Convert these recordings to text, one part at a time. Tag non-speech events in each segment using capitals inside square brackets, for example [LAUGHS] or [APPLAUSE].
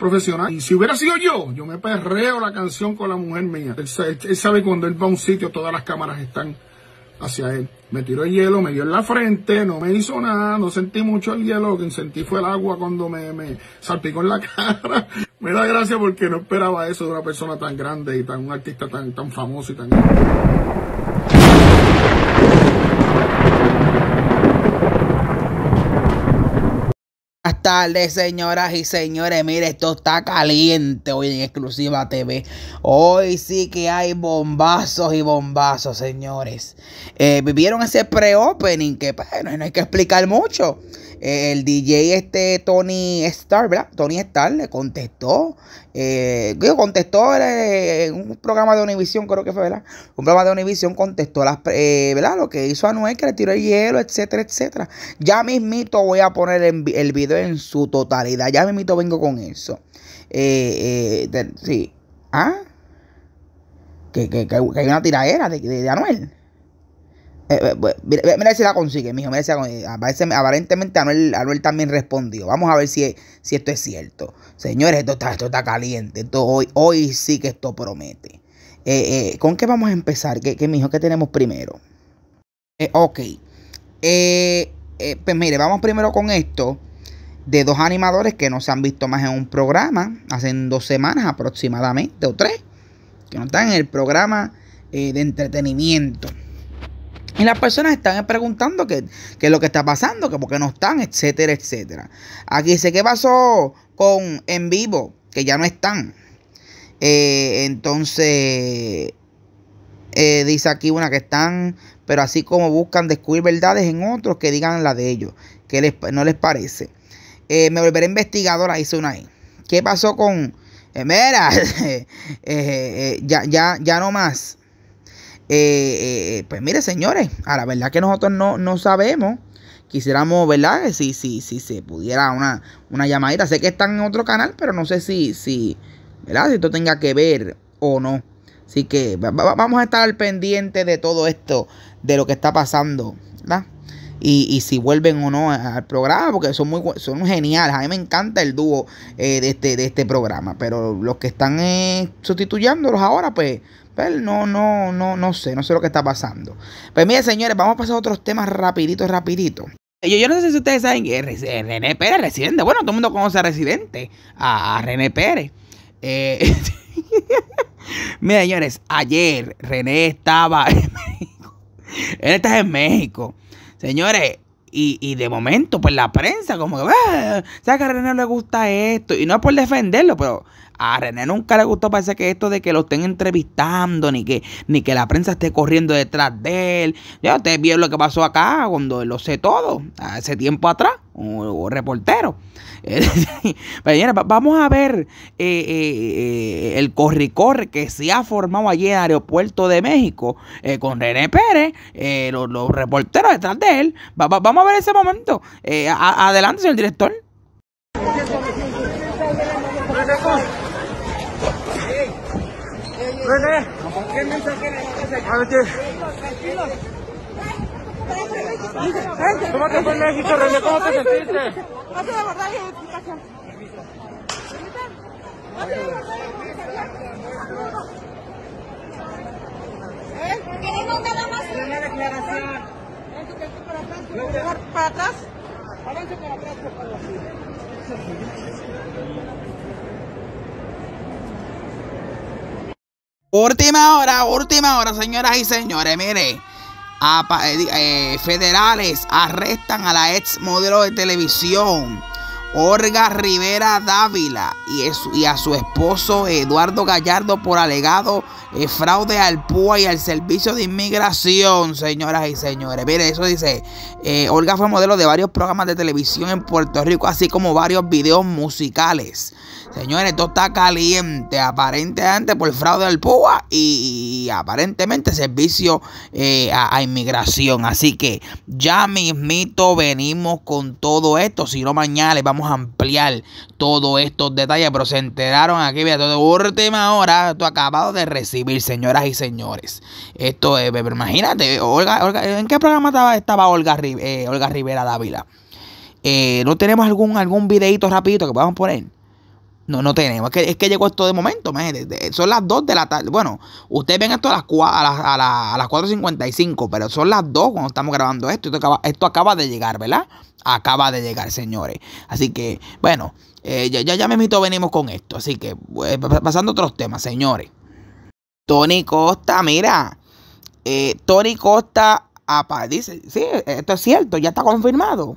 profesional. Y si hubiera sido yo, yo me perreo la canción con la mujer mía. Él, sabe cuando él va a un sitio, todas las cámaras están hacia él. Me tiró el hielo, me dio en la frente, no me hizo nada, no sentí mucho el hielo, lo que sentí fue el agua cuando me, me salpicó en la [LAUGHS] cara. me da gracia porque no esperaba eso de una persona tan grande y tan un artista tan, tan famoso y tan... tardes, señoras y señores. Mire, esto está caliente hoy en Exclusiva TV. Hoy sí que hay bombazos y bombazos, señores. Eh, vivieron ese pre-opening que, bueno, no hay que explicar mucho. Eh, el DJ este Tony Star, ¿verdad? Tony Star le contestó, eh, contestó eh, en un programa de Univision, creo que fue, ¿verdad? Un programa de Univision contestó las, eh, ¿verdad? Lo que hizo Anuel, que le tiró el hielo, etcétera, etcétera. Ya mismito voy a poner el, video en su totalidad, ya mismito vengo con eso. sí. ¿Ah? Que, hay una tiradera de, de, de Anuel. Eh, eh, mira, si la consigue, mijo. Mira si Aparentemente Anuel, también respondió. Vamos a ver si, si esto es cierto. Señores, esto está, caliente. hoy, hoy sí que esto promete. Eh, ¿Con qué vamos a empezar? ¿Qué, qué mijo? ¿Qué tenemos primero? ok. pues mire, vamos primero con esto. De dos animadores que no se han visto más en un programa. Hace dos semanas aproximadamente, o tres. Que no están en el programa de entretenimiento. Y las personas están preguntando qué es lo que está pasando, que por qué no están, etcétera, etcétera. Aquí dice, qué pasó con en vivo, que ya no están. Eh, entonces, eh, dice aquí una que están, pero así como buscan descubrir verdades en otros, que digan la de ellos, que les, no les parece. Eh, me volveré investigadora, hice una ahí. ¿Qué pasó con... mira, [LAUGHS] ya, ya, ya no más. Eh, eh, pues mire, señores, a la verdad que nosotros no, no sabemos. Quisiéramos, ¿verdad? Si, si, si se pudiera una, una llamadita. Sé que están en otro canal, pero no sé si, si, ¿verdad? Si esto tenga que ver o no. Así que vamos a estar al pendiente de todo esto, de lo que está pasando, ¿verdad? y, si vuelven o no al programa, porque son muy son geniales. A mí me encanta el dúo eh, de, este, de este programa, pero los que están eh, sustituyéndolos ahora, pues, pues, no, no, no, no sé, no sé lo que está pasando. Pues mire, señores, vamos a pasar a otros temas rapidito, rapidito. Yo, yo, no sé si ustedes saben que eh, René Pérez residente. Bueno, todo el mundo conoce a residente, a René Pérez. Eh, [LAUGHS] Mira, señores, ayer René estaba en México. Él está en México. Señores, y, y, de momento, pues la prensa, como que, ah, que a René le gusta esto. Y no es por defenderlo, pero a René nunca le gustó, parece que esto de que lo estén entrevistando, ni que, ni que la prensa esté corriendo detrás de él. Ya ustedes vieron lo que pasó acá cuando lo sé todo, hace tiempo atrás, un reportero. Eh, [LAUGHS] pero vamos a ver eh, eh, el corre-corre que se ha formado allí en el aeropuerto de México con René Pérez, los, reporteros detrás de él. vamos a ver ese momento. adelante, señor director. René, ¿qué mensaje A ver, ¿qué? ¿Cómo te fue en México, René? ¿Cómo te sentiste? de y de Queremos nada más. Una declaración. Para atrás. para atrás, por favor. Última hora, última hora, señoras y señores. Mire, eh, eh, federales arrestan a la ex modelo de televisión Olga Rivera Dávila y a su esposo Eduardo Gallardo por alegado fraude al PUA y al Servicio de Inmigración, señoras y señores. Mire, eso dice, eh, Olga fue modelo de varios programas de televisión en Puerto Rico, así como varios videos musicales. Señores, esto está caliente, aparentemente por fraude al PUA y, aparentemente servicio eh, a, inmigración. Así que ya mismito venimos con todo esto, si no mañana les vamos a ampliar todos estos detalles, pero se enteraron aquí, mira, todo de última hora, esto acabado de recibir señoras y señores. Esto es, eh, imagínate, ¿en qué programa estaba, Olga, eh, Olga Rivera Dávila? Eh, ¿No tenemos algún, algún videito rapidito que podamos poner? No, no tenemos. Es que, llegó esto de momento, Son las 2 de la tarde. Bueno, ustedes ven esto a las, a, 4.55, pero son las 2 cuando estamos grabando esto. Esto acaba, de llegar, ¿verdad? Acaba de llegar, señores. Así que, bueno, ya, ya, ya mismito venimos con esto. Así que, pasando a otros temas, señores. Tony Costa, mira, eh, Tony Costa apa, dice, sí, esto es cierto, ya está confirmado.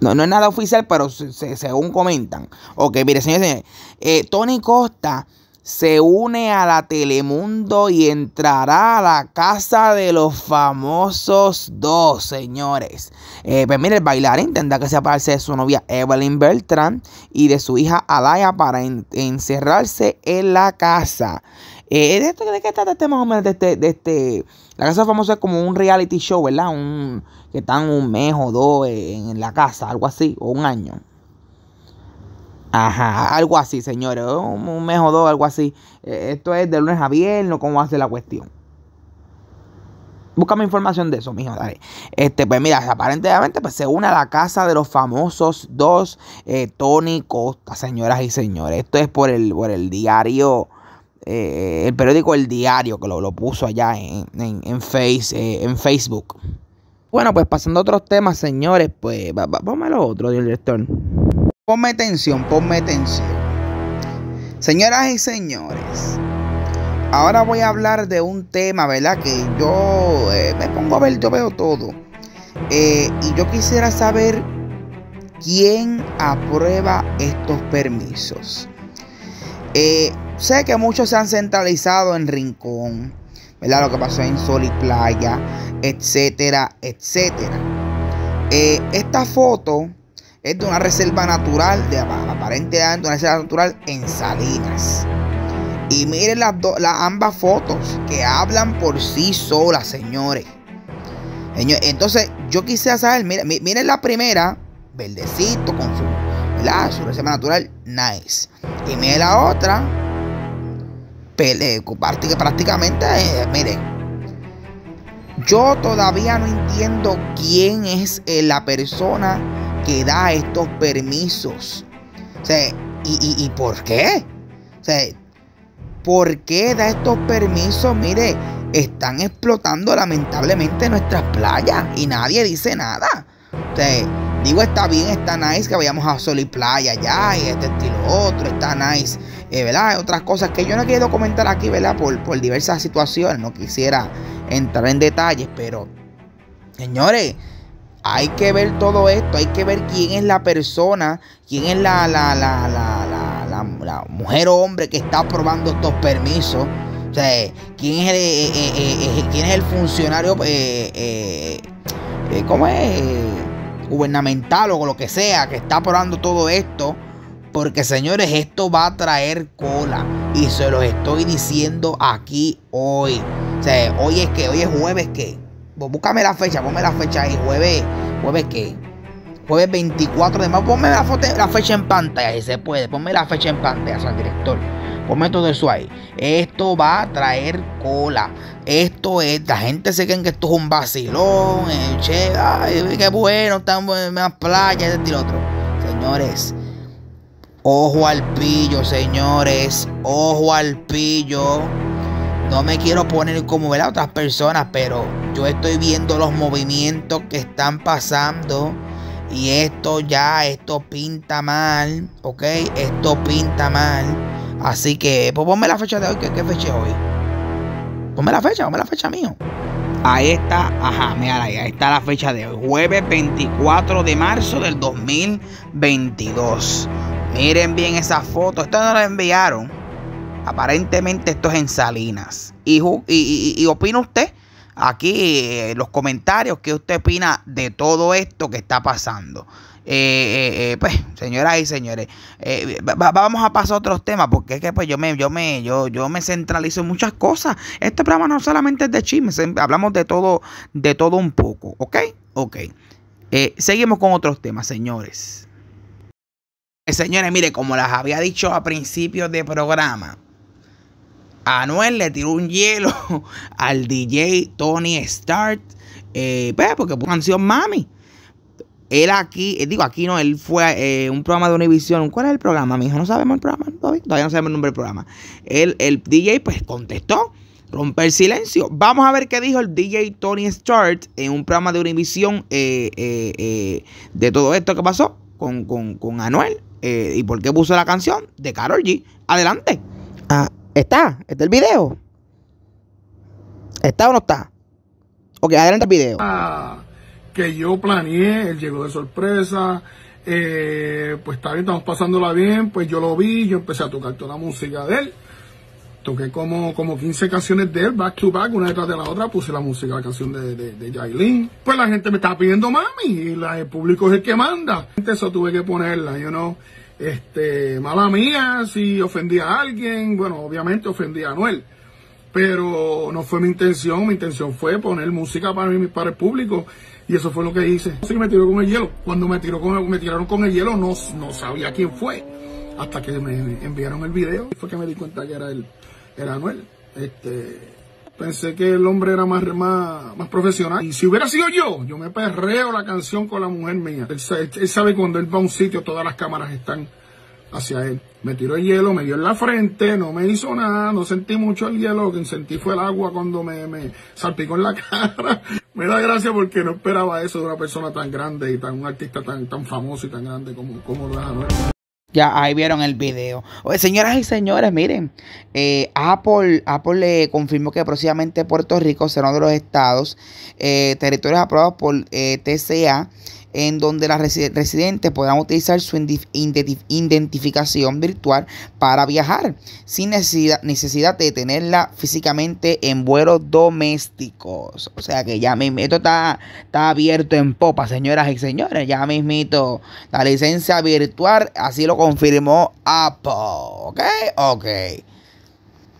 No, no es nada oficial, pero según comentan. Ok, mire, señores, señores eh, Tony Costa se une a la Telemundo y entrará a la casa de los famosos dos, señores. Eh, pues mire, el bailarín tendrá que separarse de su novia Evelyn Beltrán y de su hija Alaya para encerrarse en la casa. Eh, ¿de, qué, trata este o menos? De este, de este, la casa famosa es como un reality show, ¿verdad? Un, que están un mes o dos en la casa, algo así, o un año. Ajá, algo así, señores. Un, mes o dos, algo así. Eh, esto es de lunes a viernes, ¿cómo hace la cuestión? Búscame información de eso, mijo, dale. Este, pues mira, aparentemente pues, se une a la casa de los famosos dos, eh, Tony Costa, señoras y señores. Esto es por el, por el diario, eh, el periódico El Diario, que lo, puso allá en, face, en Facebook. Bueno, pues pasando a otros temas, señores, pues vamos a lo otro, director. Ponme atención, ponme atención. Señoras y señores, ahora voy a hablar de un tema, ¿verdad? Que yo eh, me pongo a ver, yo veo todo. Eh, y yo quisiera saber quién aprueba estos permisos. Eh, sé que muchos se han centralizado en Rincón, ¿verdad? Lo que pasó en Sol y Playa, etcétera, etcétera. esta foto de una reserva natural, de aparentemente una reserva natural en Salinas. Y miren las, las ambas fotos que hablan por sí solas, señores. Entonces, yo quisiera saber, miren, la primera, verdecito con su, reserva natural, nice. Y miren la otra, eh, prácticamente, eh, miren, yo todavía no entiendo quién es eh, la persona que da estos permisos. ¿y, por qué? O sea, ¿por qué da estos permisos? Mire, están explotando lamentablemente nuestras playas y nadie dice nada. O digo, está bien, está nice que vayamos a sol y playa ya y este estilo otro, está nice. Eh, ¿Verdad? Otras cosas que yo no quiero comentar aquí, ¿verdad? Por, por diversas situaciones, no quisiera entrar en detalles, pero señores, hay que ver todo esto, hay que ver quién es la persona, quién es la, la, la, la mujer o hombre que está aprobando estos permisos. O sea, eh, quién es el, eh, eh, quién es el funcionario, ¿cómo es? Gubernamental o lo que sea, que está aprobando todo esto. Porque señores, esto va a traer cola. Y se los estoy diciendo aquí hoy. O sea, hoy es que, hoy es jueves que. Pues búscame la fecha, ponme la fecha ahí, jueves, jueves qué? Jueves 24 de mayo, ponme la, fecha en pantalla, si se puede, ponme la fecha en pantalla, San director. Ponme todo eso ahí. Esto va a traer cola. Esto es, la gente se cree que esto es un vacilón. che, ay, qué bueno, estamos en las playas, este otro. Señores, ojo al pillo, señores. Ojo al pillo. No me quiero poner como ver a otras personas, pero yo estoy viendo los movimientos que están pasando. Y esto ya, esto pinta mal, ¿ok? Esto pinta mal. Así que, pues ponme la fecha de hoy, ¿qué, fecha es hoy? Ponme la fecha, ponme la fecha mío. Ahí está, ajá, mira, ahí está la fecha de hoy, jueves 24 de marzo del 2022. Miren bien esa foto, esto no la enviaron Aparentemente esto es en Salinas. Y, y, opina usted aquí eh, los comentarios qué usted opina de todo esto que está pasando. Eh, eh, pues, señoras y señores, vamos a pasar a otros temas, porque es que pues yo me, yo me, yo, yo me centralizo en muchas cosas. Este programa no solamente es de chismes, em, hablamos de todo, de todo un poco, ¿ok? Ok. seguimos con otros temas, señores. Señores, mire, como las había dicho a principios de programa, Anuel le tiró un hielo [LAUGHS] al DJ Tony Stark, eh, pues, porque puso canción Mami. Él aquí, eh, digo, aquí no, él fue eh, un programa de Univision. ¿Cuál es el programa, mijo? No sabemos el programa todavía, no sabemos el nombre del programa. el DJ, pues contestó, rompe el silencio. Vamos a ver qué dijo el DJ Tony Stark en un programa de Univision eh, eh, de todo esto que pasó con, con Anuel y por qué puso la canción de Carol G. Adelante. Ah. ¿Está? ¿Está el video? ¿Está o no está? ¿O que adelante el video. Ah, que yo planeé, él llegó de sorpresa. Eh, pues está bien, estamos pasándola bien. Pues yo lo vi, yo empecé a tocar toda la música de él. Toqué como, como 15 canciones de él, back to back, una detrás de la otra. Puse la música, la canción de, de, Pues la gente me estaba pidiendo mami y la, el público es el que manda. eso tuve que ponerla, yo no. Know? Este, mala mía si ofendía a alguien, bueno, obviamente ofendí a Anuel, pero no fue mi intención, mi intención fue poner música para, mí, para el público y eso fue lo que hice. Así me tiró con el hielo, cuando me, tiró con, me tiraron con el hielo no, no sabía quién fue, hasta que me enviaron el video y fue que me di cuenta que era, él era Anuel. Este, Pensé que el hombre era más, más, profesional. Y si hubiera sido yo, yo me perreo la canción con la mujer mía. Él, sabe cuando él va a un sitio, todas las cámaras están hacia él. Me tiró el hielo, me dio en la frente, no me hizo nada, no sentí mucho el hielo, lo que sentí fue el agua cuando me, me salpicó en la [LAUGHS] cara. me da gracia porque no esperaba eso de una persona tan grande y tan un artista tan, tan famoso y tan grande como, como lo ya ahí vieron el video. señoras y señores, miren, eh, Apple, Apple le confirmó que próximamente Puerto Rico será uno de los estados, eh, territorios aprobados por eh, TCA, en donde las residentes puedan utilizar su identificación virtual para viajar sin necesidad, de tenerla físicamente en vuelos domésticos. O sea que ya mismo, esto está, está abierto en popa, señoras y señores. Ya mismito, la licencia virtual, así lo confirmó Apple. ¿Ok? Ok.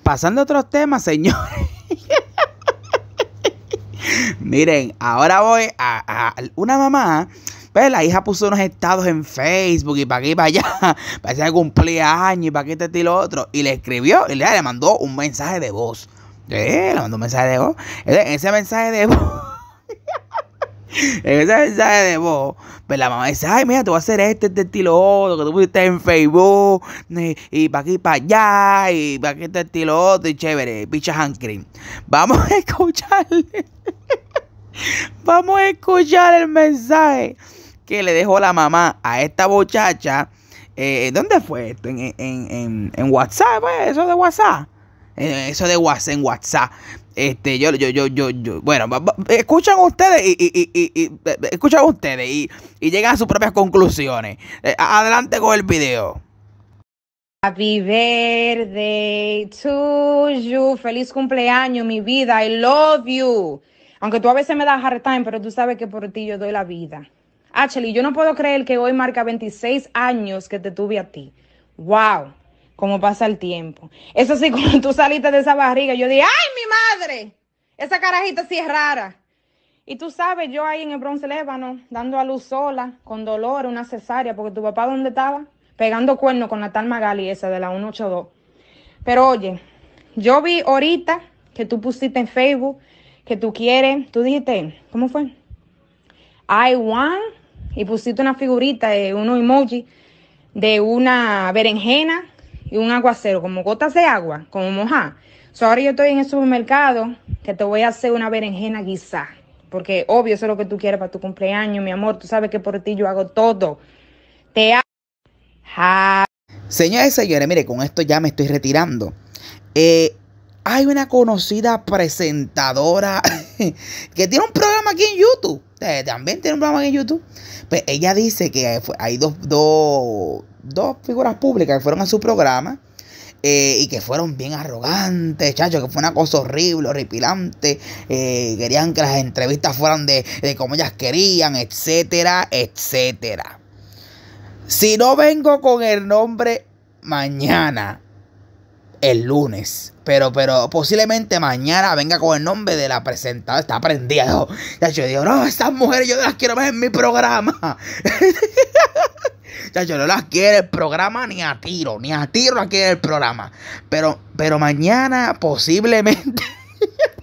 Pasando a otros temas, señores. [LAUGHS] Miren, ahora voy a, una mamá. Pues la hija puso unos estados en Facebook y para aquí y para allá, [LAUGHS] para que cumpleaños y para que este estilo otro. Y le escribió y le, le mandó un mensaje de voz. Eh, le mandó un mensaje de voz. En ese mensaje de voz. en [LAUGHS] ese mensaje de voz, pues la mamá dice, ay, mira, te voy a hacer este, este estilo otro, que tú pusiste en Facebook, y, para aquí, para allá, y para aquí, este estilo otro, y chévere, picha Hank cream. Vamos a [LAUGHS] escucharle. Vamos a escuchar el mensaje que le dejó la mamá a esta muchacha. Eh, ¿Dónde fue esto? ¿En, WhatsApp? ¿Eso de WhatsApp? Eh, eso de WhatsApp, en WhatsApp. Este, yo, yo, yo, yo, Bueno, escuchan ustedes y, y, y, eh, escuchan ustedes y, llegan a sus propias conclusiones. adelante con el video. Happy birthday to you. Feliz cumpleaños, mi vida. I love you. Aunque tú a veces me das hard time, pero tú sabes que por ti yo doy la vida. Ashley, yo no puedo creer que hoy marca 26 años que te tuve a ti. ¡Wow! Cómo pasa el tiempo. Eso sí, [LAUGHS] cuando tú saliste de esa barriga, yo dije, ¡ay, mi madre! Esa carajita sí es rara. Y tú sabes, yo ahí en el Bronx Lébano, dando a luz sola, con dolor, una cesárea, porque tu papá, ¿dónde estaba? Pegando cuerno con la tal Magali esa de la 182. Pero oye, yo vi ahorita que tú pusiste en Facebook que tú quieres, tú dijiste, ¿cómo fue? I want, y pusiste una figurita de unos emoji de una berenjena y un aguacero, como gotas de agua, como moja. So, ahora yo estoy en el supermercado que te voy a hacer una berenjena guisada. Porque obvio, eso es lo que tú quieres para tu cumpleaños, mi amor. Tú sabes que por ti yo hago todo. Te Señores y señores, mire, con esto ya me estoy retirando. Eh, hay una conocida presentadora [LAUGHS] que tiene un programa aquí en YouTube. Eh, también tiene un programa aquí en YouTube. Pues ella dice que hay dos, figuras públicas que fueron a su programa. Eh, y que fueron bien arrogantes, chacho, que fue una cosa horrible, horripilante. Eh, querían que las entrevistas fueran de, de como ellas querían, etcétera, etcétera. Si no vengo con el nombre mañana, el lunes, pero, pero posiblemente mañana venga con el nombre de la presentada. Está prendido. ya yo digo, no, estas mujeres yo las quiero ver en mi programa. [LAUGHS] ya yo no las quiere el programa ni a tiro. Ni a tiro las quiere el programa. Pero, pero mañana posiblemente.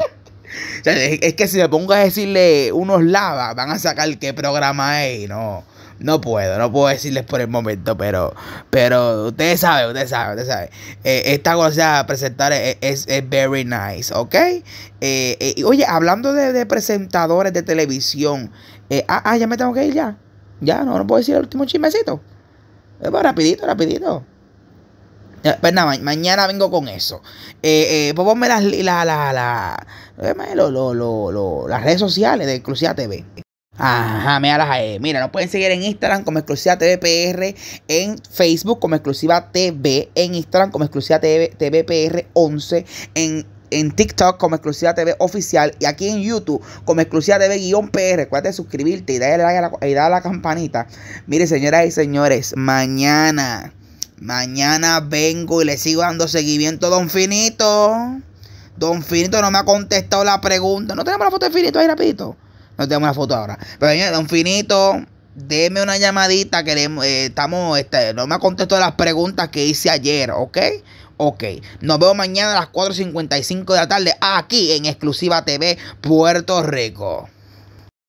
[LAUGHS] es que si me pongo a decirle unos lava, van a sacar qué programa es. No. No puedo, no puedo decirles por el momento, pero, pero ustedes saben, ustedes saben, ustedes saben. Eh, esta cosa de presentar es, es, very nice, ¿ok? Eh, eh oye, hablando de, presentadores de televisión, eh, ah, ah, ya me tengo que ir ya. Ya, no, no puedo decir el último chismecito. Pues rapidito, rapidito. Pues nada, mañana vengo con eso. Eh, pues ponme las, la, la, lo, lo, las redes sociales de Crucia TV. Ajá, a ahí. Mira, nos pueden seguir en Instagram como Exclusiva TVPR, en Facebook como Exclusiva TV, en Instagram como Exclusiva TV, TVPR11, en, en TikTok como Exclusiva TV Oficial y aquí en YouTube como Exclusiva TV-PR. Recuerda suscribirte y darle like a la, y darle a la campanita. Mire, señoras y señores, mañana, mañana vengo y le sigo dando seguimiento a Don Finito. Don Finito no me ha contestado la pregunta. No tenemos la foto de Finito ahí rapidito no tengo una foto ahora. Pero señores, don Finito, déme una llamadita, que eh, estamos, este, no me ha contestado las preguntas que hice ayer, ¿ok? Ok, nos vemos mañana a las 4.55 de la tarde aquí en Exclusiva TV Puerto Rico.